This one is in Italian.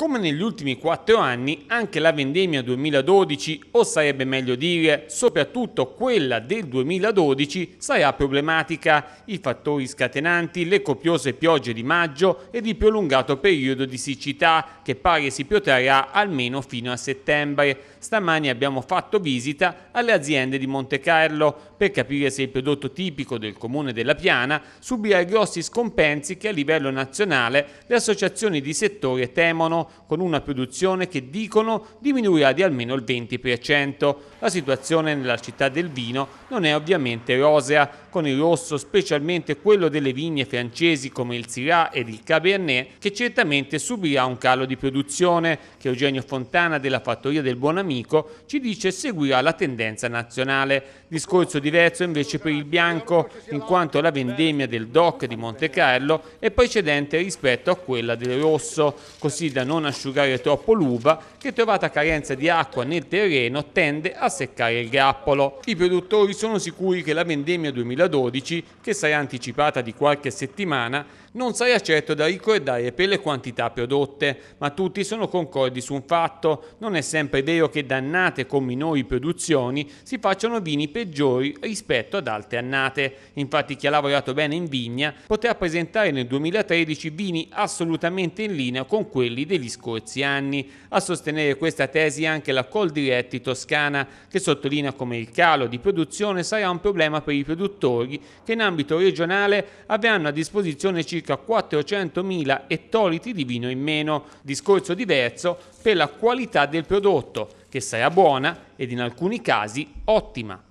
Come negli ultimi quattro anni, anche la vendemmia 2012, o sarebbe meglio dire soprattutto quella del 2012, sarà problematica. I fattori scatenanti, le copiose piogge di maggio ed il prolungato periodo di siccità, che pare si protrarrà almeno fino a settembre. Stamani abbiamo fatto visita alle aziende di Monte Carlo per capire se il prodotto tipico del comune della Piana subirà i grossi scompensi che a livello nazionale le associazioni di settore temono con una produzione che dicono diminuirà di almeno il 20%. La situazione nella città del vino non è ovviamente rosea, con il rosso, specialmente quello delle vigne francesi come il Syrah ed il Cabernet, che certamente subirà un calo di produzione, che Eugenio Fontana della Fattoria del Buon Amico ci dice seguirà la tendenza nazionale. Discorso diverso invece per il bianco, in quanto la vendemmia del DOC di Monte Carlo è precedente rispetto a quella del rosso, così da non asciugare troppo l'uva che trovata carenza di acqua nel terreno tende a seccare il grappolo. I produttori sono sicuri che la vendemmia 2020 2012, che sarà anticipata di qualche settimana, non sarà certo da ricordare per le quantità prodotte, ma tutti sono concordi su un fatto, non è sempre vero che da annate con minori produzioni si facciano vini peggiori rispetto ad altre annate. Infatti chi ha lavorato bene in vigna potrà presentare nel 2013 vini assolutamente in linea con quelli degli scorsi anni. A sostenere questa tesi anche la Coldiretti Toscana, che sottolinea come il calo di produzione sarà un problema per i produttori produttori che in ambito regionale avranno a disposizione circa 400.000 ettolitri di vino in meno, discorso diverso per la qualità del prodotto, che sarà buona ed in alcuni casi ottima.